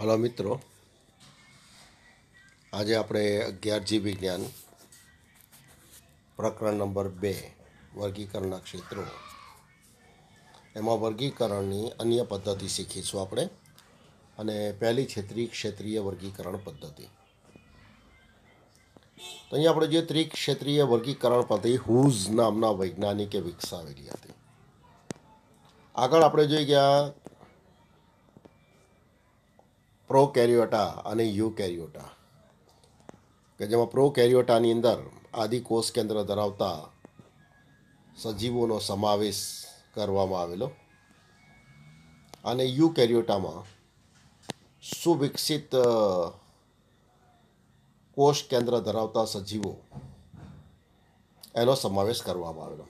Hello મિત્રો આજે આપણે અગિયાર જી વિજ્ઞાન પ્રકરણ નંબર બે વર્ગીકરણના ક્ષેત્રો એમાં વર્ગીકરણની અન્ય પદ્ધતિ શીખીશું આપણે અને પહેલી છે ક્ષેત્રીય વર્ગીકરણ પદ્ધતિ તો અહીંયા આપણે જે ત્રિક્ષેત્રીય વર્ગીકરણ પદ્ધતિ હુઝ નામના વૈજ્ઞાનિકે વિકસાવેલી હતી આગળ આપણે જોઈ ગયા પ્રો કેરિયોટા અને યુ કેરિયોટા કે જેમાં પ્રો કેરિયોટાની અંદર આદિ કોષ કેન્દ્ર ધરાવતા સજીવોનો સમાવેશ કરવામાં આવેલો અને યુ કેરિયોટામાં સુવિકસિત કોષ કેન્દ્ર ધરાવતા સજીવો એનો સમાવેશ કરવામાં આવેલો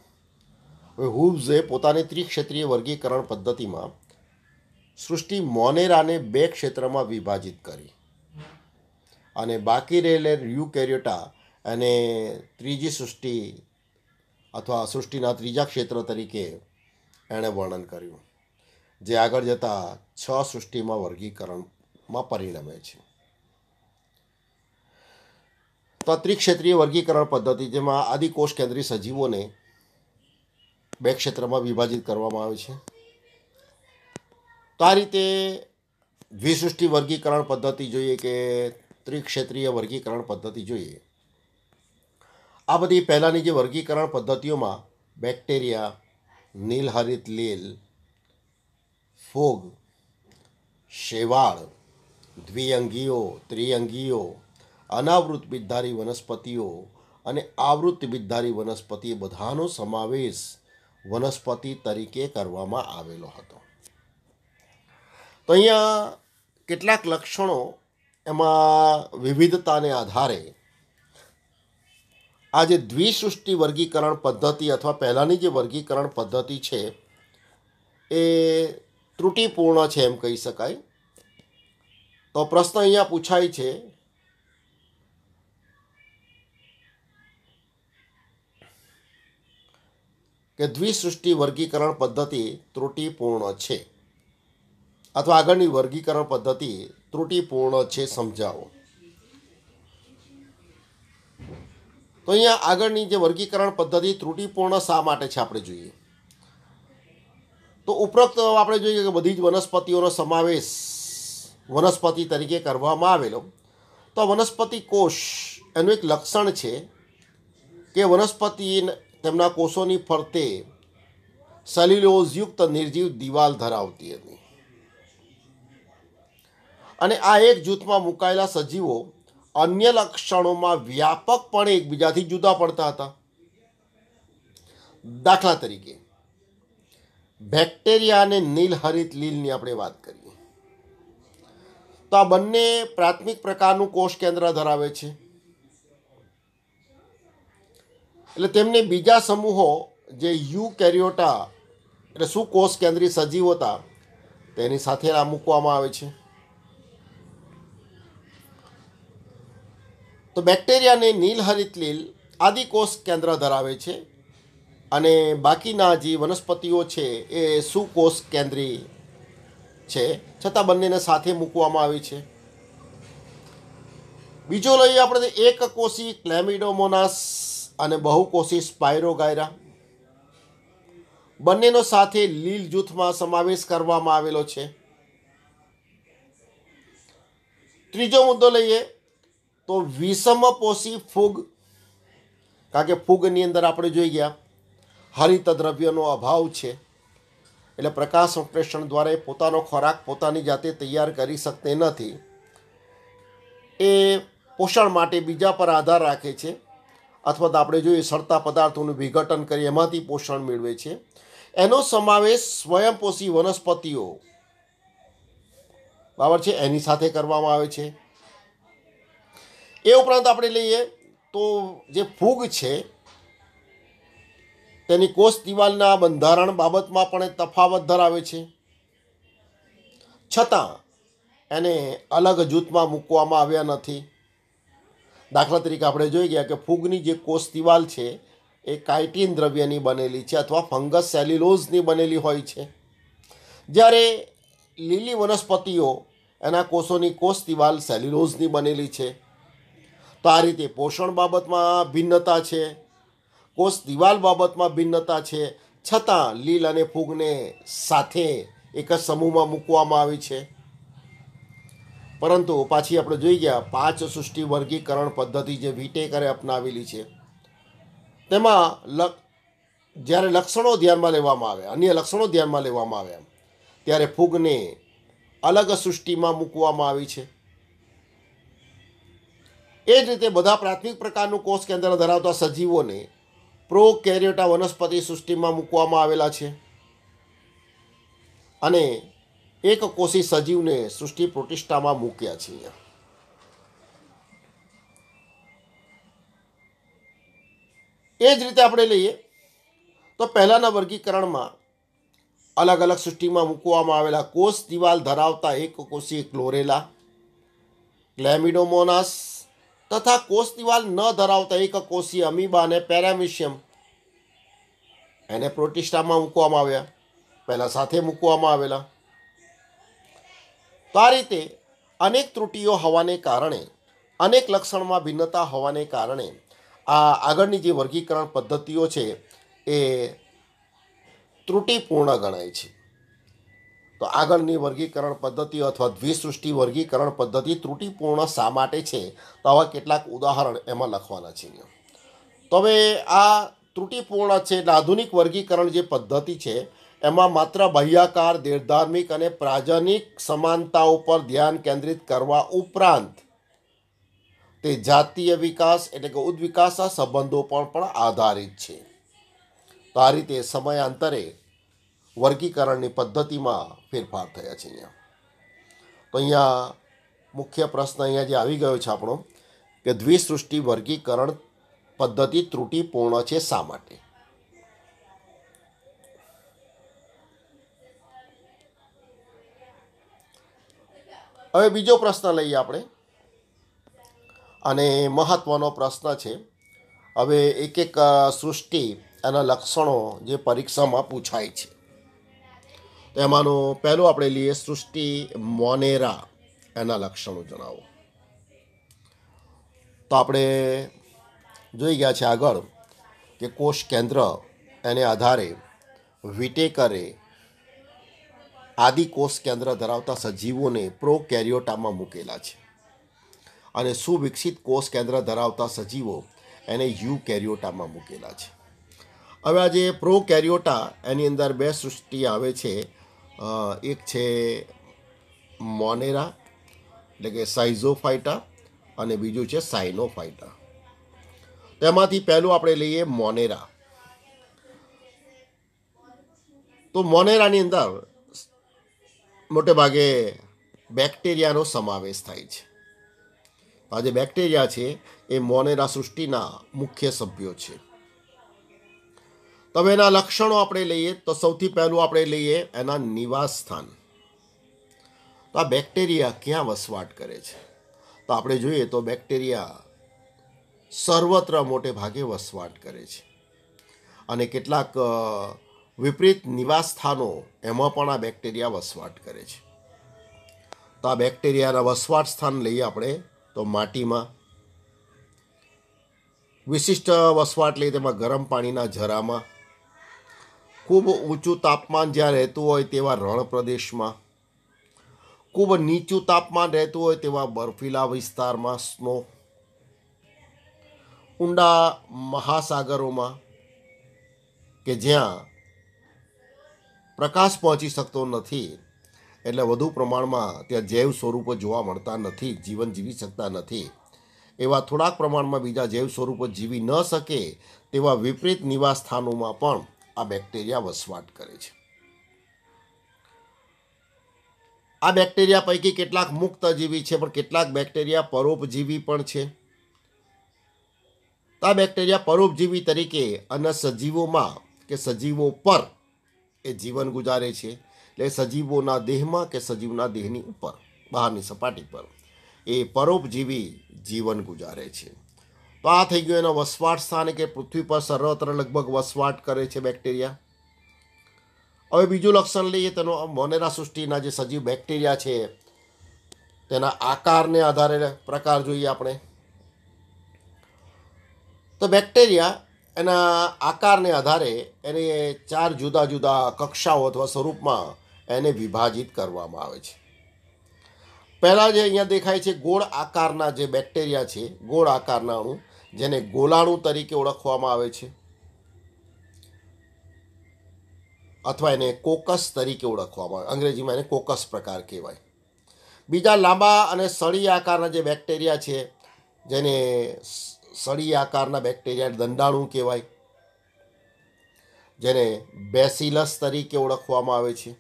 હવે હુબ્ઝે પોતાની ત્રિક્ષેત્રીય વર્ગીકરણ પદ્ધતિમાં સૃષ્ટિ મોનેરાને બે ક્ષેત્રમાં વિભાજિત કરી અને બાકી રહેલે યુકેરિયોટા અને ત્રીજી સૃષ્ટિ અથવા સૃષ્ટિના ત્રીજા ક્ષેત્ર તરીકે એણે વર્ણન કર્યું જે આગળ જતાં છ સૃષ્ટિમાં વર્ગીકરણમાં પરિણમે છે તો ત્રિક્ષેત્રીય વર્ગીકરણ પદ્ધતિ જેમાં આદિકોષ કેન્દ્રી સજીવોને બે ક્ષેત્રમાં વિભાજિત કરવામાં આવે છે તો આ રીતે દ્વિસૃષ્ટિ વર્ગીકરણ પદ્ધતિ જોઈએ કે ત્રિક્ષેત્રીય વર્ગીકરણ પદ્ધતિ જોઈએ આ બધી પહેલાંની જે વર્ગીકરણ પદ્ધતિઓમાં બેક્ટેરિયા નીલહરિત લીલ ફોગ શેવાળ દ્વિઅંગીઓ ત્રિઅંગીઓ અનાવૃત બીજધારી વનસ્પતિઓ અને આવૃત બીજધારી વનસ્પતિ બધાનો સમાવેશ વનસ્પતિ તરીકે કરવામાં આવેલો હતો તો અહીંયા કેટલાક લક્ષણો એમાં વિવિધતાને આધારે આ જે દ્વિસૃષ્ટિ વર્ગીકરણ પદ્ધતિ અથવા પહેલાંની જે વર્ગીકરણ પદ્ધતિ છે એ ત્રુટિપૂર્ણ છે એમ કહી શકાય તો પ્રશ્ન અહીંયા પૂછાય છે કે દ્વિસૃષ્ટિ વર્ગીકરણ પદ્ધતિ ત્રુટિપૂર્ણ છે અથવા આગળની વર્ગીકરણ પદ્ધતિ ત્રુટિપૂર્ણ છે સમજાવો તો અહીંયા આગળની જે વર્ગીકરણ પદ્ધતિ ત્રુટિપૂર્ણ શા માટે છે આપણે જોઈએ તો ઉપરોક્ત આપણે જોઈએ કે બધી જ વનસ્પતિઓનો સમાવેશ વનસ્પતિ તરીકે કરવામાં આવેલો તો વનસ્પતિ કોષ એનું એક લક્ષણ છે કે વનસ્પતિ તેમના કોષોની ફરતે સેલ્યુલોઝયુક્ત નિર્જીવ દિવાલ ધરાવતી હતી અને આ એક જૂથમાં મુકાયેલા સજીવો અન્ય લક્ષણોમાં વ્યાપકપણે એકબીજાથી જુદા પડતા હતા દાખલા તરીકે બેક્ટેરિયા અને નીલહરિત લીલની આપણે વાત કરીએ તો આ બંને પ્રાથમિક પ્રકારનું કોષ કેન્દ્ર ધરાવે છે એટલે તેમને બીજા સમૂહો જે યુ કેરિયોટા એટલે શું કોષ કેન્દ્રીય સજીવ હતા તેની સાથે આ મૂકવામાં આવે છે તો બેક્ટેરિયાને નીલહરિત લીલ આદિકોષ કેન્દ્ર ધરાવે છે અને બાકીના જે વનસ્પતિઓ છે એ સુકોષ કેન્દ્રી છે છતાં બંનેને સાથે મૂકવામાં આવી છે બીજો લઈએ આપણે એક કોષી ક્લેમિડોમોનાસ અને બહુકોષી સ્પાયરોગાયરા બંનેનો સાથે લીલ જૂથમાં સમાવેશ કરવામાં આવેલો છે ત્રીજો મુદ્દો લઈએ તો વિષમપોષી ફૂગ કારણ કે ફૂગની અંદર આપણે જોઈ ગયા હરિત દ્રવ્યનો અભાવ છે એટલે પ્રકાશ સંપ્રેષણ દ્વારા એ પોતાનો ખોરાક પોતાની જાતે તૈયાર કરી શકતે નથી એ પોષણ માટે બીજા પર આધાર રાખે છે અથવા તો આપણે જોઈએ સળતા પદાર્થોનું વિઘટન કરી એમાંથી પોષણ મેળવે છે એનો સમાવેશ સ્વયંપોષી વનસ્પતિઓ બરાબર છે એની સાથે કરવામાં આવે છે એ ઉપરાંત આપણે લઈએ તો જે ફૂગ છે તેની કોષ દિવાલના બંધારણ બાબતમાં પણ તફાવત ધરાવે છે છતાં એને અલગ જૂથમાં મૂકવામાં આવ્યા નથી દાખલા તરીકે આપણે જોઈ ગયા કે ફૂગની જે કોષ દિવાલ છે એ કાઇટિન દ્રવ્યની બનેલી છે અથવા ફંગસ સેલ્યુલોઝની બનેલી હોય છે જ્યારે લીલી વનસ્પતિઓ એના કોષોની કોષ દિવાલ સેલ્યુલોઝની બનેલી છે તો આ રીતે પોષણ બાબતમાં ભિન્નતા છે કોષ દિવાલ બાબતમાં ભિન્નતા છે છતાં લીલ અને ફૂગને સાથે એક જ સમૂહમાં મૂકવામાં આવી છે પરંતુ પાછી આપણે જોઈ ગયા પાંચ સૃષ્ટિ વર્ગીકરણ પદ્ધતિ જે વિટેકરે અપનાવેલી છે તેમાં લ જ્યારે લક્ષણો ધ્યાનમાં લેવામાં આવે અન્ય લક્ષણો ધ્યાનમાં લેવામાં આવે ત્યારે ફૂગને અલગ સૃષ્ટિમાં મૂકવામાં આવી છે એ જ રીતે બધા પ્રાથમિક પ્રકારનું કોષ કેન્દ્ર ધરાવતા સજીવોને પ્રોકેરિયોટા વનસ્પતિ સૃષ્ટિમાં મૂકવામાં આવેલા છે અને એક કોષી સજીવને સૃષ્ટિ પ્રતિષ્ઠામાં મૂક્યા છે એ જ રીતે આપણે લઈએ તો પહેલાંના વર્ગીકરણમાં અલગ અલગ સૃષ્ટિમાં મૂકવામાં આવેલા કોષ દિવાલ ધરાવતા એક કોષી ક્લોરેલા ક્લેમિડોમોનાસ તથા કોષ દિવાલ ન ધરાવતા એક કોષી અમીબા અને પેરામિશિયમ એને પ્રોટિસ્ટામાં મૂકવામાં આવ્યા પહેલાં સાથે મૂકવામાં આવેલા તો આ રીતે અનેક ત્રુટીઓ હોવાને કારણે અનેક લક્ષણમાં ભિન્નતા હોવાને કારણે આ આગળની જે વર્ગીકરણ પદ્ધતિઓ છે એ ત્રુટિપૂર્ણ ગણાય છે તો આગળની વર્ગીકરણ પદ્ધતિ અથવા દ્વિસૃષ્ટિ વર્ગીકરણ પદ્ધતિ ત્રુટિપૂર્ણ શા માટે છે તો આવા કેટલાક ઉદાહરણ એમાં લખવાના છે તો હવે આ ત્રુટિપૂર્ણ છે એટલે આધુનિક વર્ગીકરણ જે પદ્ધતિ છે એમાં માત્ર બાહ્યાકાર દેર્ધાર્મિક અને પ્રાજનિક સમાનતા ઉપર ધ્યાન કેન્દ્રિત કરવા ઉપરાંત તે જાતીય વિકાસ એટલે કે ઉદ્વિકાસના સંબંધો પર પણ આધારિત છે તો આ રીતે સમયાંતરે વર્ગીકરણની પદ્ધતિમાં ફેરફાર થયા છે અહીંયા તો અહીંયા મુખ્ય પ્રશ્ન અહીંયા જે આવી ગયો છે આપણો કે દ્વિસૃષ્ટિ વર્ગીકરણ પદ્ધતિ ત્રુટીપૂર્ણ છે શા માટે હવે બીજો પ્રશ્ન લઈએ આપણે અને મહત્ત્વનો પ્રશ્ન છે હવે એક એક સૃષ્ટિ એના લક્ષણો જે પરીક્ષામાં પૂછાય છે તો એમાંનો પહેલો આપણે લઈએ સૃષ્ટિ મોનેરા એના લક્ષણો જણાવો તો આપણે જોઈ ગયા છે આગળ કે કોષ કેન્દ્ર એને આધારે વિટેકરે આદિ કોષ કેન્દ્ર ધરાવતા સજીવોને પ્રોકેરિયોટામાં મૂકેલા છે અને સુવિકસિત કોષ કેન્દ્ર ધરાવતા સજીવો એને યુ કેરિયોટામાં મૂકેલા છે હવે આજે પ્રો કેરિયોટા એની અંદર બે સૃષ્ટિ આવે છે એક છે મોનેરા એટલે કે સાઇઝોફાઇટા અને બીજું છે સાઇનોફાઇટા તેમાંથી પહેલું આપણે લઈએ મોનેરા તો મોનેરાની અંદર મોટે ભાગે બેક્ટેરિયાનો સમાવેશ થાય છે આ જે બેક્ટેરિયા છે એ મોનેરા સૃષ્ટિના મુખ્ય સભ્યો છે તો એના લક્ષણો આપણે લઈએ તો સૌથી પહેલું આપણે લઈએ એના નિવાસ સ્થાન તો આ બેક્ટેરિયા ક્યાં વસવાટ કરે છે તો આપણે જોઈએ તો બેક્ટેરિયા સર્વત્ર મોટે ભાગે વસવાટ કરે છે અને કેટલાક વિપરીત નિવાસ સ્થાનો એમાં પણ આ બેક્ટેરિયા વસવાટ કરે છે તો આ બેક્ટેરિયાના વસવાટ સ્થાન લઈએ આપણે તો માટીમાં વિશિષ્ટ વસવાટ લઈએ તેમાં ગરમ પાણીના ઝરામાં ખૂબ ઊંચું તાપમાન જ્યાં રહેતું હોય તેવા રણ પ્રદેશમાં ખૂબ નીચું તાપમાન રહેતું હોય તેવા બર્ફીલા વિસ્તારમાં સ્નો ઊંડા મહાસાગરોમાં કે જ્યાં પ્રકાશ પહોંચી શકતો નથી એટલે વધુ પ્રમાણમાં ત્યાં જૈવ સ્વરૂપો જોવા મળતા નથી જીવન જીવી શકતા નથી એવા થોડાક પ્રમાણમાં બીજા જૈવ સ્વરૂપો જીવી ન શકે તેવા વિપરીત નિવાસ સ્થાનોમાં પણ આ બેક્ટેરિયા વસવાટ કરે છે આ બેક્ટેરિયા પૈકી કેટલાક મુક્તજીવી છે પણ કેટલાક બેક્ટેરિયા પરોપજીવી પણ છે આ બેક્ટેરિયા પરોપજીવી તરીકે અન્ય સજીવોમાં કે સજીવો પર એ જીવન ગુજારે છે એટલે સજીવોના દેહમાં કે સજીવના દેહની ઉપર બહારની સપાટી પર એ પરોપજીવી જીવન ગુજારે છે તો આ થઈ ગયું એનો વસવાટ સ્થાન કે પૃથ્વી પર સર્વત્ર લગભગ વસવાટ કરે છે બેક્ટેરિયા હવે બીજું લક્ષણ લઈએ તેનો મોનેરા સૃષ્ટિના જે સજીવ બેક્ટેરિયા છે તેના આકારને આધારે પ્રકાર જોઈએ આપણે તો બેક્ટેરિયા એના આકારને આધારે એને ચાર જુદા જુદા કક્ષાઓ અથવા સ્વરૂપમાં એને વિભાજિત કરવામાં આવે છે પહેલાં જે અહીંયા દેખાય છે ગોળ આકારના જે બેક્ટેરિયા છે ગોળ આકારના અણુ જેને ગોલાણું તરીકે ઓળખવામાં આવે છે અથવા એને કોકસ તરીકે ઓળખવામાં આવે અંગ્રેજીમાં એને કોકસ પ્રકાર કહેવાય બીજા લાંબા અને સળી આકારના જે બેક્ટેરિયા છે જેને સળી આકારના બેક્ટેરિયા દંડાણું કહેવાય જેને બેસિલસ તરીકે ઓળખવામાં આવે છે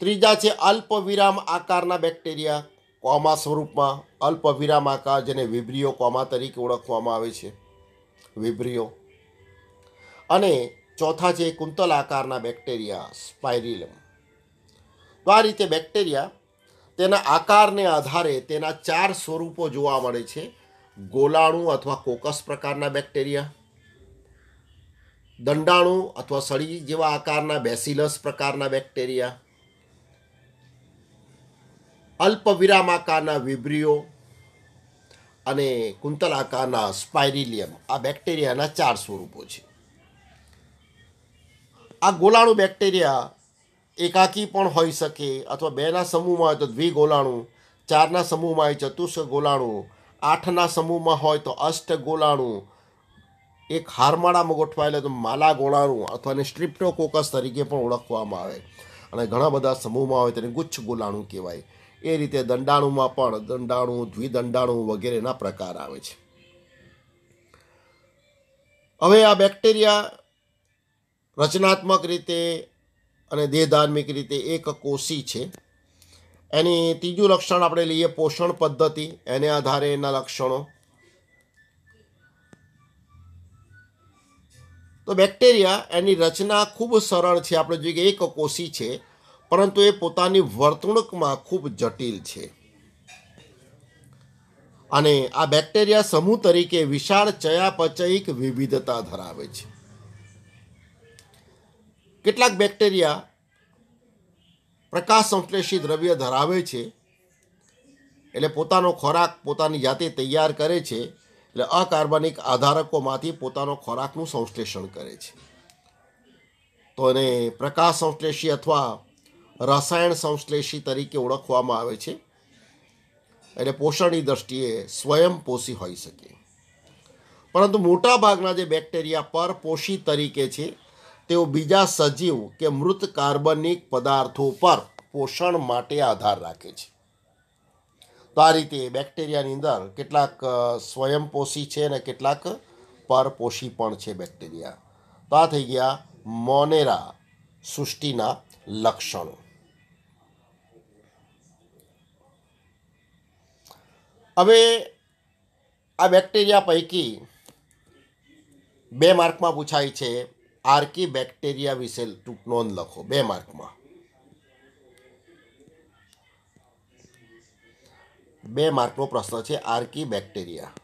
ત્રીજા છે અલ્પ વિરામ આકારના બેક્ટેરિયા કોમા સ્વરૂપમાં અલ્પ વિરામાકાર જેને વિબ્રિયો કોમા તરીકે ઓળખવામાં આવે છે વિબ્રિયો અને ચોથા છે કુંતલ આકારના બેક્ટેરિયા સ્પાઇરિલમ તો આ રીતે બેક્ટેરિયા તેના આકારને આધારે તેના ચાર સ્વરૂપો જોવા મળે છે ગોલાણુ અથવા કોકસ પ્રકારના બેક્ટેરિયા દંડાણુ અથવા સળી જેવા આકારના બેસિલસ પ્રકારના બેક્ટેરિયા અલ્પ વિરામાકારના વિબ્રિયો અને કુંતલાકારના સ્પાયરિલિયમ આ બેક્ટેરિયાના ચાર સ્વરૂપો છે આ ગોલાણું બેક્ટેરિયા એકાકી પણ હોઈ શકે અથવા બેના સમૂહમાં હોય તો દ્વિગોલાણુ ચારના સમૂહમાં હોય ચતુષ્ક ગોલાણું આઠના સમૂહમાં હોય તો અષ્ટ ગોલાણું એક હારમાળામાં ગોઠવાયેલા તો માલા ગોળાણુ અથવા સ્ટ્રીપ્ટોકોકસ તરીકે પણ ઓળખવામાં આવે અને ઘણા બધા સમૂહમાં હોય તેને ગુચ્છ ગોલાણું કહેવાય એ રીતે દંડાણુમાં પણ દંડાણું દ્વિદંડાણું વગેરેના પ્રકાર આવે છે હવે આ બેક્ટેરિયા રચનાત્મક રીતે અને દેહધાર્મિક રીતે એક કોષી છે એની ત્રીજું લક્ષણ આપણે લઈએ પોષણ પદ્ધતિ એને આધારે એના લક્ષણો તો બેક્ટેરિયા એની રચના ખૂબ સરળ છે આપણે જોઈએ કે એક કોષી છે પરંતુ એ પોતાની વર્તણૂકમાં ખૂબ જટિલ છે અને આ બેક્ટેરિયા સમૂહ તરીકે વિશાળ ચયાપચયિક વિવિધતા ધરાવે છે કેટલાક બેક્ટેરિયા પ્રકાશ સંશ્લેષી દ્રવ્ય ધરાવે છે એટલે પોતાનો ખોરાક પોતાની જાતે તૈયાર કરે છે એટલે અકાર્બનિક આધારકોમાંથી પોતાનો ખોરાકનું સંશ્લેષણ કરે છે તો એને પ્રકાશ સંશ્લેષી અથવા રસાયણ સંશ્લેષી તરીકે ઓળખવામાં આવે છે એટલે પોષણની દ્રષ્ટિએ સ્વયંપોષી હોઈ શકે પરંતુ મોટાભાગના જે બેક્ટેરિયા પરપોષી તરીકે છે તેઓ બીજા સજીવ કે મૃત કાર્બનિક પદાર્થો પર પોષણ માટે આધાર રાખે છે તો આ રીતે બેક્ટેરિયાની અંદર કેટલાક સ્વયંપોષી છે અને કેટલાક પરપોષી પણ છે બેક્ટેરિયા તો આ થઈ ગયા મોનેરા સૃષ્ટિના લક્ષણો હવે આ બેક્ટેરિયા પૈકી બે માર્કમાં પૂછાય છે આર્કી બેક્ટેરિયા વિશે ટૂંક નોંધ લખો બે માર્કમાં બે માર્કનો પ્રશ્ન છે આર્કી બેક્ટેરિયા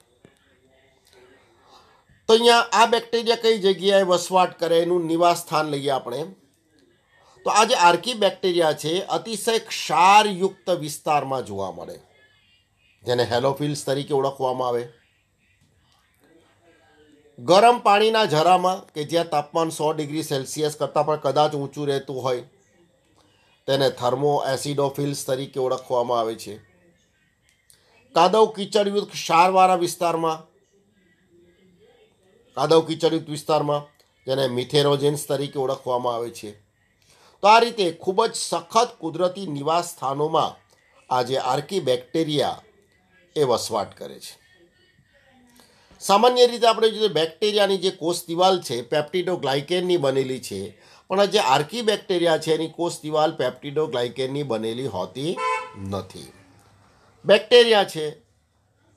તો અહીંયા આ બેક્ટેરિયા કઈ જગ્યાએ વસવાટ કરે એનું નિવાસ સ્થાન લઈએ આપણે તો આ જે આર્કી બેક્ટેરિયા છે અતિશય ક્ષારયુક્ત વિસ્તારમાં જોવા મળે જેને હેલોફિલ્સ તરીકે ઓળખવામાં આવે ગરમ પાણીના ઝરામાં કે જ્યાં તાપમાન સો ડિગ્રી સેલ્સિયસ કરતાં પણ કદાચ ઊંચું રહેતું હોય તેને થર્મો એસિડોફિલ્સ તરીકે ઓળખવામાં આવે છે કાદવ કિચડયુક્ત ક્ષારવાળા વિસ્તારમાં કાદવ કિચડયુક્ત વિસ્તારમાં જેને મિથેરોજેન્સ તરીકે ઓળખવામાં આવે છે તો આ રીતે ખૂબ જ સખત કુદરતી નિવાસ સ્થાનોમાં આજે આર્કી બેક્ટેરિયા એ વસવાટ કરે છે સામાન્ય રીતે આપણે જોઈએ બેક્ટેરિયાની જે કોષ દિવાલ છે પેપ્ટિડોગ્લાયકેનની બનેલી છે પણ જે આર્કી બેક્ટેરિયા છે એની કોષ દિવાલ પેપ્ટિડો પેપ્ટિડોગ્લાયકેનની બનેલી હોતી નથી બેક્ટેરિયા છે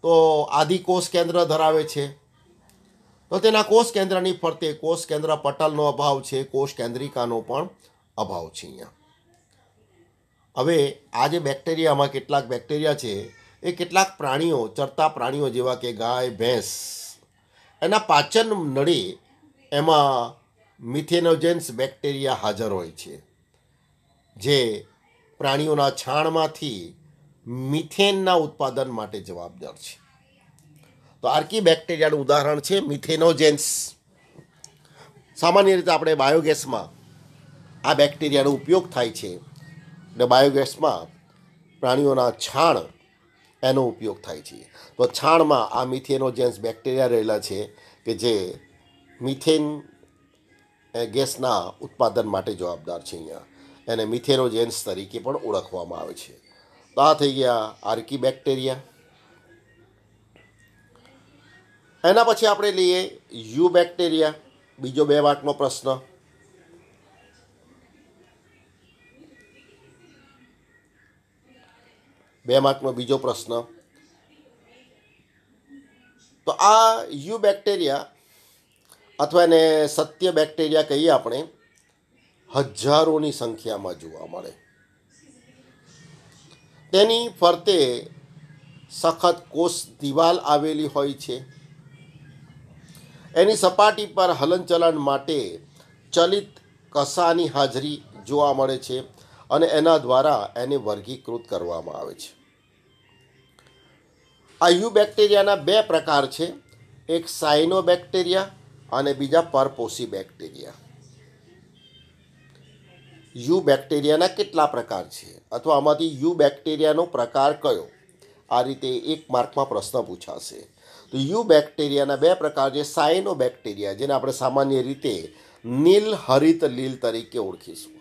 તો આદિ કોષ કેન્દ્ર ધરાવે છે તો તેના કોષ કેન્દ્રની ફરતે કોષ કેન્દ્ર પટલનો અભાવ છે કોષ કેન્દ્રિકાનો પણ અભાવ છે અહીંયા હવે આ જે બેક્ટેરિયામાં કેટલાક બેક્ટેરિયા છે એ કેટલાક પ્રાણીઓ ચરતા પ્રાણીઓ જેવા કે ગાય ભેંસ એના પાચન નળી એમાં મિથેનોજેન્સ બેક્ટેરિયા હાજર હોય છે જે પ્રાણીઓના છાણમાંથી મિથેનના ઉત્પાદન માટે જવાબદાર છે તો આર્કી બેક્ટેરિયાનું ઉદાહરણ છે મિથેનોજેન્સ સામાન્ય રીતે આપણે બાયોગેસમાં આ બેક્ટેરિયાનો ઉપયોગ થાય છે અને બાયોગેસમાં પ્રાણીઓના છાણ એનો ઉપયોગ થાય છે તો છાણમાં આ મિથેનોજેન્સ બેક્ટેરિયા રહેલા છે કે જે મિથેન ગેસના ઉત્પાદન માટે જવાબદાર છે અહીંયા એને મિથેનોજેન્સ તરીકે પણ ઓળખવામાં આવે છે તો આ થઈ ગયા આર્કી બેક્ટેરિયા એના પછી આપણે લઈએ યુ બેક્ટેરિયા બીજો બે માર્કનો પ્રશ્ન બે માર્કનો બીજો પ્રશ્ન તો આ યુ બેક્ટેરિયા અથવા એને સત્ય બેક્ટેરિયા કહીએ આપણે હજારોની સંખ્યામાં જોવા મળે તેની ફરતે સખત કોષ દિવાલ આવેલી હોય છે એની સપાટી પર હલનચલન માટે ચલિત કસાની હાજરી જોવા મળે છે અને એના દ્વારા એને વર્ગીકૃત કરવામાં આવે છે આ યુ બેક્ટેરિયાના બે પ્રકાર છે એક સાયનોબેક્ટેરિયા અને બીજા પરપોસી બેક્ટેરિયા યુ બેક્ટેરિયાના કેટલા પ્રકાર છે અથવા આમાંથી યુ બેક્ટેરિયાનો પ્રકાર કયો આ રીતે એક માર્કમાં પ્રશ્ન પૂછાશે તો યુ બેક્ટેરિયાના બે પ્રકાર છે સાયનો બેક્ટેરિયા જેને આપણે સામાન્ય રીતે નીલ હરિત લીલ તરીકે ઓળખીશું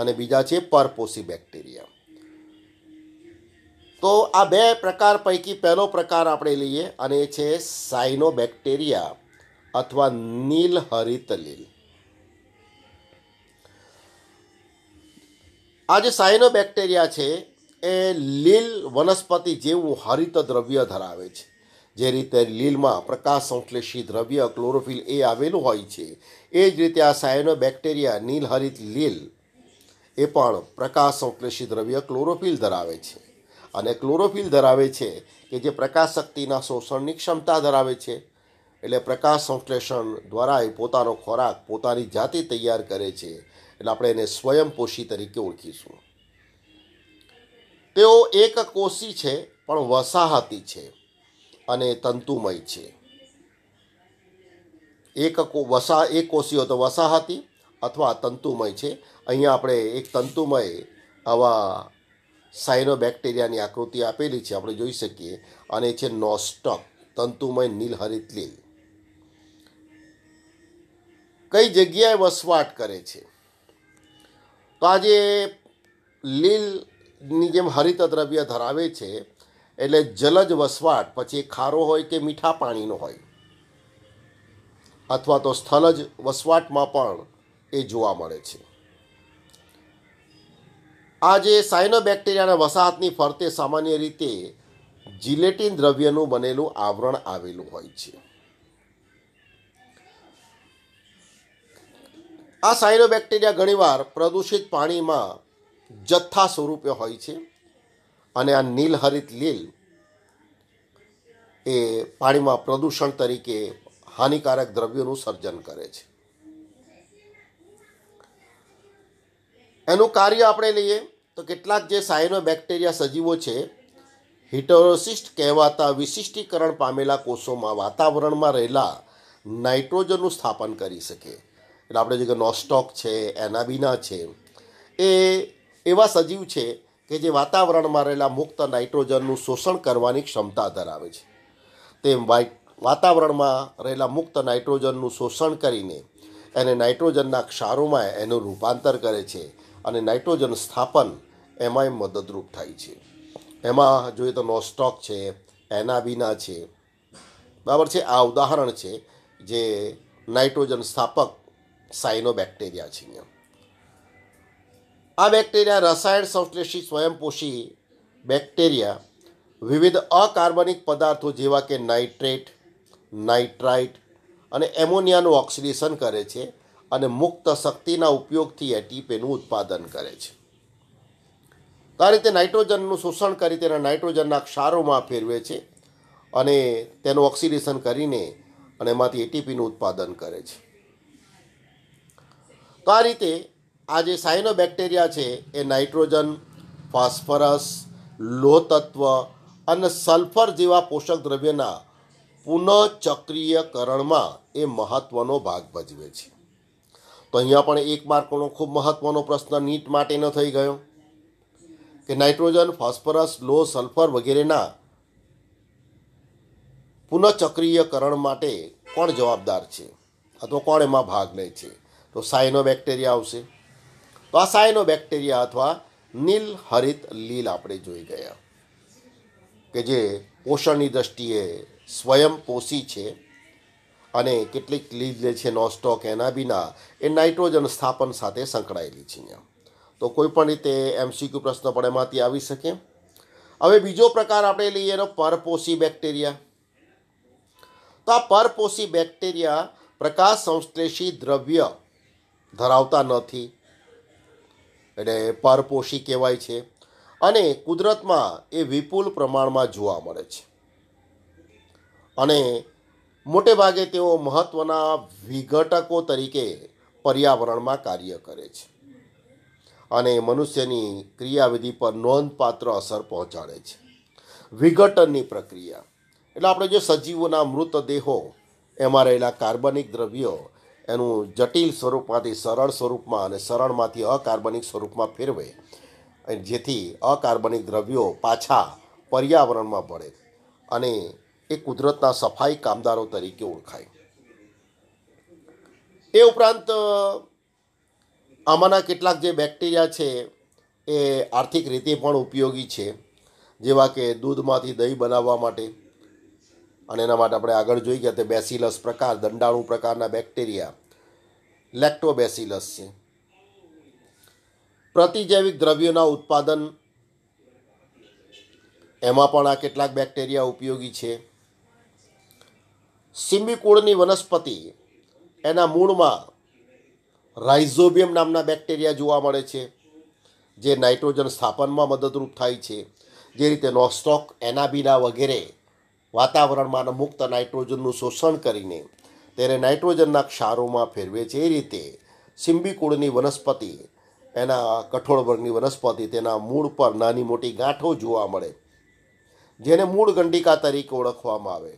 અને બીજા છે પરપોસી બેક્ટેરિયા તો આ બે પ્રકાર પૈકી પહેલો પ્રકાર આપણે લઈએ અને એ છે સાઇનોબેક્ટેરિયા અથવા નીલ હરિત લીલ આ જે સાઇનોબેક્ટેરિયા છે એ લીલ વનસ્પતિ જેવું હરિત દ્રવ્ય ધરાવે છે જે રીતે લીલમાં પ્રકાશ સંશ્લેષી દ્રવ્ય ક્લોરોફિલ એ આવેલું હોય છે એ જ રીતે આ સાયનોબેક્ટેરિયા નીલહરિત લીલ એ પણ પ્રકાશ સંશ્લેષિત દ્રવ્ય ક્લોરોફિલ ધરાવે છે અને ક્લોરોફિલ ધરાવે છે કે જે પ્રકાશ શક્તિના શોષણની ક્ષમતા ધરાવે છે એટલે પ્રકાશ સંશ્લેષણ દ્વારા એ પોતાનો ખોરાક પોતાની જાતે તૈયાર કરે છે એટલે આપણે એને સ્વયંપોષી તરીકે ઓળખીશું તેઓ એક કોષી છે પણ વસાહતી છે અને તંતુમય છે એક વસા એક કોષીઓ તો વસાહતી અથવા તંતુમય છે અહીંયા આપણે એક તંતુમય આવા સાયનોબેક્ટેરિયાની આકૃતિ આપેલી છે આપણે જોઈ શકીએ અને છે નોસ્ટક તંતુમય નીલહરિત લીલ કઈ જગ્યાએ વસવાટ કરે છે તો આજે લીલની જેમ હરિત દ્રવ્ય ધરાવે છે એટલે જલજ વસવાટ પછી ખારો હોય કે મીઠા પાણીનો હોય અથવા તો સ્થલજ વસવાટમાં પણ એ જોવા મળે છે આ જે સાયનોબેક્ટેરિયાના વસાહતની ફરતે સામાન્ય રીતે જિલેટિન દ્રવ્યનું બનેલું આવરણ આવેલું હોય છે આ સાયનોબેક્ટેરિયા ઘણીવાર પ્રદૂષિત પાણીમાં જથ્થા સ્વરૂપે હોય છે અને આ નીલહરિત લીલ એ પાણીમાં પ્રદૂષણ તરીકે હાનિકારક દ્રવ્યોનું સર્જન કરે છે એનું કાર્ય આપણે લઈએ તો કેટલાક જે સાયનો બેક્ટેરિયા સજીવો છે હિટરોસિસ્ટ કહેવાતા વિશિષ્ટીકરણ પામેલા કોષોમાં વાતાવરણમાં રહેલા નાઇટ્રોજનનું સ્થાપન કરી શકે એટલે આપણે જે નોસ્ટોક છે એનાબીના છે એ એવા સજીવ છે કે જે વાતાવરણમાં રહેલા મુક્ત નાઇટ્રોજનનું શોષણ કરવાની ક્ષમતા ધરાવે છે તેમ વાતાવરણમાં રહેલા મુક્ત નાઇટ્રોજનનું શોષણ કરીને એને નાઇટ્રોજનના ક્ષારોમાં એનું રૂપાંતર કરે છે અને નાઇટ્રોજન સ્થાપન એમાંય મદદરૂપ થાય છે એમાં જોઈએ તો નોસ્ટોક છે એનાબીના છે બરાબર છે આ ઉદાહરણ છે જે નાઇટ્રોજન સ્થાપક સાયનોબેક્ટેરિયા છે આ બેક્ટેરિયા રસાયણ સંશ્લેષી સ્વયંપોષી બેક્ટેરિયા વિવિધ અકાર્બનિક પદાર્થો જેવા કે નાઇટ્રેટ નાઇટ્રાઇટ અને એમોનિયાનું ઓક્સિડેશન કરે છે અને મુક્ત શક્તિના ઉપયોગથી એટીપીનું ઉત્પાદન કરે છે તો આ રીતે નાઇટ્રોજનનું શોષણ કરી તેના નાઇટ્રોજનના ક્ષારોમાં ફેરવે છે અને તેનું ઓક્સિડેશન કરીને અને એમાંથી એટીપીનું ઉત્પાદન કરે છે તો આ રીતે આ જે સાયનોબેક્ટેરિયા છે એ નાઇટ્રોજન ફોસ્ફરસ લોહ અને સલ્ફર જેવા પોષક દ્રવ્યના પુનઃચક્રિયકરણમાં એ મહત્ત્વનો ભાગ ભજવે છે તો અહીંયા પણ એક માર્કનો ખૂબ મહત્ત્વનો પ્રશ્ન નીટ માટેનો થઈ ગયો કે નાઇટ્રોજન ફોસ્ફરસ લો સલ્ફર વગેરેના પુનઃચક્રિયકરણ માટે કોણ જવાબદાર છે અથવા કોણ એમાં ભાગ લે છે તો સાયનો બેક્ટેરિયા આવશે તો આ સાયનો બેક્ટેરિયા અથવા નીલ હરિત લીલ આપણે જોઈ ગયા કે જે પોષણની દ્રષ્ટિએ સ્વયંપોષી છે અને કેટલીક લીજ જે છે નોસ્ટોક એના એનાબીના એ નાઇટ્રોજન સ્થાપન સાથે સંકળાયેલી છે તો કોઈ પણ રીતે એમસીક્યુ પ્રશ્ન પણ એમાંથી આવી શકે હવે બીજો પ્રકાર આપણે લઈએ એનો પરપોષી બેક્ટેરિયા તો આ પરપોષી બેક્ટેરિયા પ્રકાશ સંશ્લેષી દ્રવ્ય ધરાવતા નથી એટલે પરપોષી કહેવાય છે અને કુદરતમાં એ વિપુલ પ્રમાણમાં જોવા મળે છે અને મોટે ભાગે તેઓ મહત્ત્વના વિઘટકો તરીકે પર્યાવરણમાં કાર્ય કરે છે અને મનુષ્યની ક્રિયાવિધિ પર નોંધપાત્ર અસર પહોંચાડે છે વિઘટનની પ્રક્રિયા એટલે આપણે જો સજીવોના મૃતદેહો એમાં રહેલા કાર્બનિક દ્રવ્યો એનું જટિલ સ્વરૂપમાંથી સરળ સ્વરૂપમાં અને સરળમાંથી અકાર્બનિક સ્વરૂપમાં ફેરવે જેથી અકાર્બનિક દ્રવ્યો પાછા પર્યાવરણમાં ભળે અને એ કુદરતના સફાઈ કામદારો તરીકે ઓળખાય એ ઉપરાંત આમાંના કેટલાક જે બેક્ટેરિયા છે એ આર્થિક રીતે પણ ઉપયોગી છે જેવા કે દૂધમાંથી દહીં બનાવવા માટે અને એના માટે આપણે આગળ જોઈ ગયા તે બેસિલસ પ્રકાર દંડાણુ પ્રકારના બેક્ટેરિયા લેક્ટોબેસિલસ છે પ્રતિજૈવિક દ્રવ્યોના ઉત્પાદન એમાં પણ આ કેટલાક બેક્ટેરિયા ઉપયોગી છે સિમ્બિકુળની વનસ્પતિ એના મૂળમાં રાઇઝોબિયમ નામના બેક્ટેરિયા જોવા મળે છે જે નાઇટ્રોજન સ્થાપનમાં મદદરૂપ થાય છે જે રીતે નોસ્ટોક એનાબીના વગેરે વાતાવરણમાં મુક્ત નાઇટ્રોજનનું શોષણ કરીને તેને નાઇટ્રોજનના ક્ષારોમાં ફેરવે છે એ રીતે સિમ્બિકુળની વનસ્પતિ એના કઠોળ વર્ગની વનસ્પતિ તેના મૂળ પર નાની મોટી ગાંઠો જોવા મળે જેને મૂળ ગંડિકા તરીકે ઓળખવામાં આવે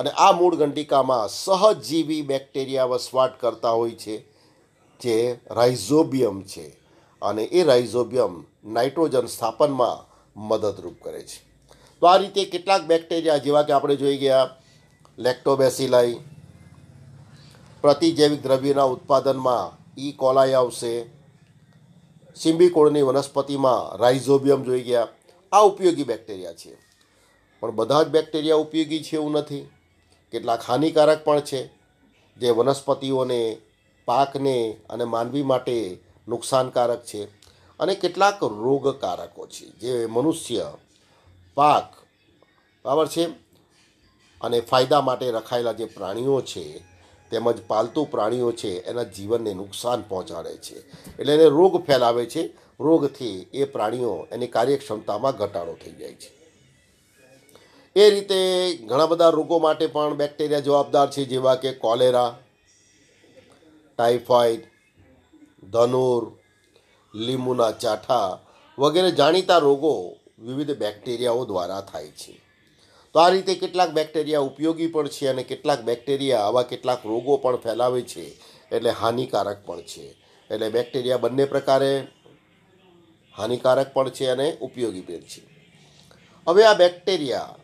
અને આ મૂળ ગંડિકામાં સહજીવી બેક્ટેરિયા વસવાટ કરતા હોય છે જે રાઇઝોબિયમ છે અને એ રાઇઝોબિયમ નાઇટ્રોજન સ્થાપનમાં મદદરૂપ કરે છે તો આ રીતે કેટલાક બેક્ટેરિયા જેવા કે આપણે જોઈ ગયા લેક્ટોબેસિલાઈ પ્રતિજૈવિક દ્રવ્યના ઉત્પાદનમાં ઈ e. કોલાઈ આવશે સિમ્બિકોડની વનસ્પતિમાં રાઇઝોબિયમ જોઈ ગયા આ ઉપયોગી બેક્ટેરિયા છે પણ બધા જ બેક્ટેરિયા ઉપયોગી છે એવું નથી કેટલાક હાનિકારક પણ છે જે વનસ્પતિઓને પાકને અને માનવી માટે નુકસાનકારક છે અને કેટલાક રોગકારકો છે જે મનુષ્ય પાક બરાબર છે અને ફાયદા માટે રખાયેલા જે પ્રાણીઓ છે તેમજ પાલતુ પ્રાણીઓ છે એના જીવનને નુકસાન પહોંચાડે છે એટલે એને રોગ ફેલાવે છે રોગથી એ પ્રાણીઓ એની કાર્યક્ષમતામાં ઘટાડો થઈ જાય છે એ રીતે ઘણા બધા રોગો માટે પણ બેક્ટેરિયા જવાબદાર છે જેવા કે કોલેરા ટાઇફોઇડ ધનુર લીંબુના ચાઠા વગેરે જાણીતા રોગો વિવિધ બેક્ટેરિયાઓ દ્વારા થાય છે તો આ રીતે કેટલાક બેક્ટેરિયા ઉપયોગી પણ છે અને કેટલાક બેક્ટેરિયા આવા કેટલાક રોગો પણ ફેલાવે છે એટલે હાનિકારક પણ છે એટલે બેક્ટેરિયા બંને પ્રકારે હાનિકારક પણ છે અને ઉપયોગી પણ છે હવે આ બેક્ટેરિયા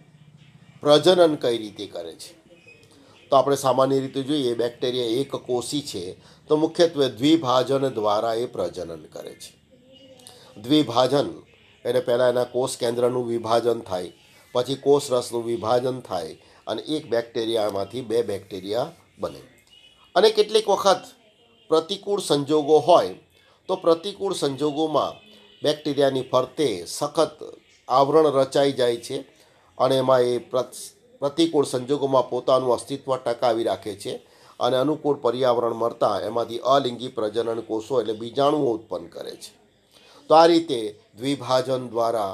પ્રજનન કઈ રીતે કરે છે તો આપણે સામાન્ય રીતે જોઈએ બેક્ટેરિયા એક કોષી છે તો મુખ્યત્વે દ્વિભાજન દ્વારા એ પ્રજનન કરે છે દ્વિભાજન એટલે પહેલાં એના કોષ કેન્દ્રનું વિભાજન થાય પછી કોષ રસનું વિભાજન થાય અને એક બેક્ટેરિયામાંથી બે બેક્ટેરિયા બને અને કેટલીક વખત પ્રતિકૂળ સંજોગો હોય તો પ્રતિકૂળ સંજોગોમાં બેક્ટેરિયાની ફરતે સખત આવરણ રચાઈ જાય છે અને એમાં એ પ્રતિકૂળ સંજોગોમાં પોતાનું અસ્તિત્વ ટકાવી રાખે છે અને અનુકૂળ પર્યાવરણ મળતા એમાંથી અલિંગી પ્રજનન કોષો એટલે બીજાણુઓ ઉત્પન્ન કરે છે તો આ રીતે દ્વિભાજન દ્વારા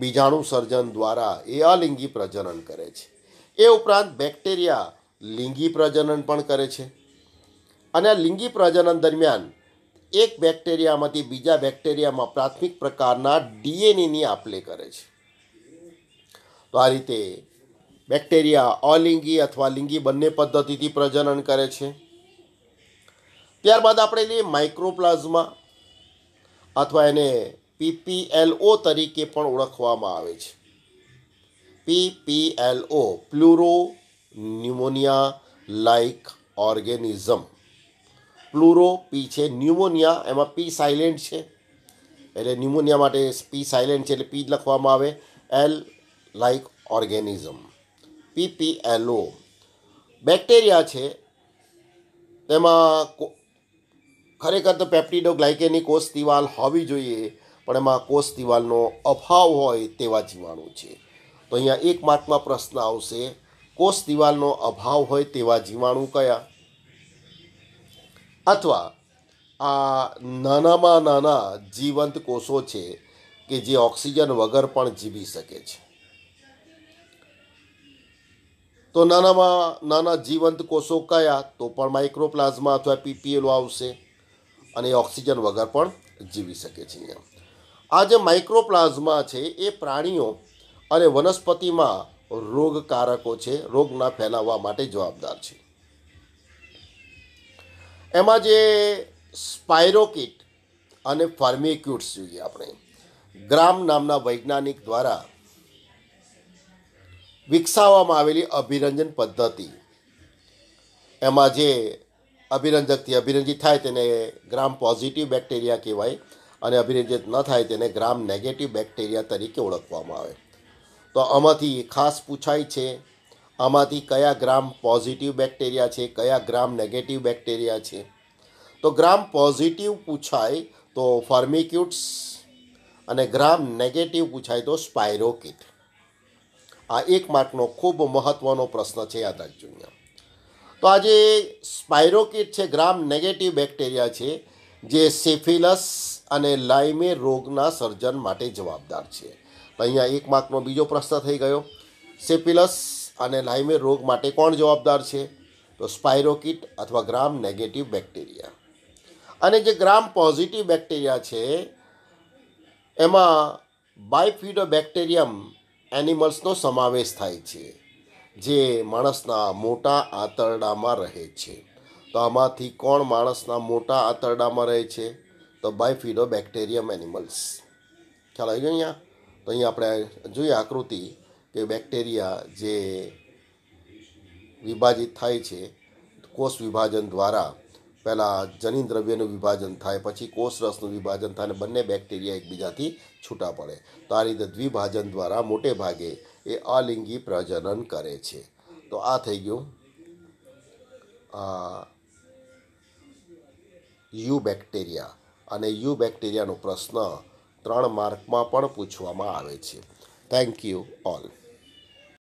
બીજાણુ સર્જન દ્વારા એ અલિંગી પ્રજનન કરે છે એ ઉપરાંત બેક્ટેરિયા લિંગી પ્રજનન પણ કરે છે અને આ લિંગી પ્રજનન દરમિયાન એક બેક્ટેરિયામાંથી બીજા બેક્ટેરિયામાં પ્રાથમિક પ્રકારના ડીએનએની આપલે કરે છે તો આ રીતે બેક્ટેરિયા અલિંગી અથવા લિંગી બંને પદ્ધતિથી પ્રજનન કરે છે ત્યારબાદ આપણે લઈએ માઇક્રોપ્લાઝમા અથવા એને પીપીએલઓ તરીકે પણ ઓળખવામાં આવે છે PPLO pleuro pneumonia like organism pleuro P છે ન્યુમોનિયા એમાં પી સાયલેન્ટ છે એટલે ન્યુમોનિયા માટે પી સાયલેન્ટ છે એટલે પી લખવામાં આવે L like organism PPLO bacteria છે તેમાં ખરેખર તો ગ્લાયકેની કોષ દિવાલ હોવી જોઈએ પણ એમાં કોષ દિવાલનો અભાવ હોય તેવા જીવાણુ છે તો અહીંયા એક માર્કમાં પ્રશ્ન આવશે કોષ દિવાલનો અભાવ હોય તેવા જીવાણુ કયા અથવા આ નાનામાં નાના જીવંત કોષો છે કે જે ઓક્સિજન વગર પણ જીવી શકે છે તો નાનામાં નાના જીવંત કોષો કયા તો પણ માઇક્રોપ્લાઝમા અથવા પીપીએલો આવશે અને ઓક્સિજન વગર પણ જીવી શકે છે આ જે માઇક્રોપ્લાઝમા છે એ પ્રાણીઓ અને વનસ્પતિમાં રોગકારકો છે રોગના ફેલાવવા માટે જવાબદાર છે એમાં જે સ્પાયરોકિટ અને ફાર્મિક્યુટ્સ જોઈએ આપણે ગ્રામ નામના વૈજ્ઞાનિક દ્વારા વિકસાવવામાં આવેલી અભિરંજન પદ્ધતિ એમાં જે અભિરંજકથી અભિરંજિત થાય તેને ગ્રામ પોઝિટિવ બેક્ટેરિયા કહેવાય અને અભિરંજિત ન થાય તેને ગ્રામ નેગેટિવ બેક્ટેરિયા તરીકે ઓળખવામાં આવે તો આમાંથી ખાસ પૂછાય છે આમાંથી કયા ગ્રામ પોઝિટિવ બેક્ટેરિયા છે કયા ગ્રામ નેગેટિવ બેક્ટેરિયા છે તો ગ્રામ પોઝિટિવ પૂછાય તો ફર્મિક્યુટ્સ અને ગ્રામ નેગેટિવ પૂછાય તો સ્પાયરોકિટ આ એક માર્કનો ખૂબ મહત્ત્વનો પ્રશ્ન છે યાદ રાખજો તો આજે સ્પાયરોકીટ છે ગ્રામ નેગેટિવ બેક્ટેરિયા છે જે સેફિલસ અને લાઇમે રોગના સર્જન માટે જવાબદાર છે તો અહીંયા એક માર્કનો બીજો પ્રશ્ન થઈ ગયો સેફિલસ અને લાઇમે રોગ માટે કોણ જવાબદાર છે તો સ્પાયરોકીટ અથવા ગ્રામ નેગેટિવ બેક્ટેરિયા અને જે ગ્રામ પોઝિટિવ બેક્ટેરિયા છે એમાં બાયફિડો બેક્ટેરિયમ એનિમલ્સનો સમાવેશ થાય છે જે માણસના મોટા આંતરડામાં રહે છે તો આમાંથી કોણ માણસના મોટા આંતરડામાં રહે છે તો બાયફિડો બેક્ટેરિયમ એનિમલ્સ ખ્યાલ આવી ગયો અહીંયા તો અહીંયા આપણે જોઈએ આકૃતિ કે બેક્ટેરિયા જે વિભાજિત થાય છે કોષ વિભાજન દ્વારા પહેલાં જનીન દ્રવ્યનું વિભાજન થાય પછી કોષરસનું વિભાજન થાય અને બંને બેક્ટેરિયા એકબીજાથી છૂટા પડે તો આ રીતે દ્વિભાજન દ્વારા મોટે ભાગે એ અલિંગી પ્રજનન કરે છે તો આ થઈ ગયું યુ બેક્ટેરિયા અને યુ બેક્ટેરિયાનો પ્રશ્ન ત્રણ માર્કમાં પણ પૂછવામાં આવે છે થેન્ક યુ ઓલ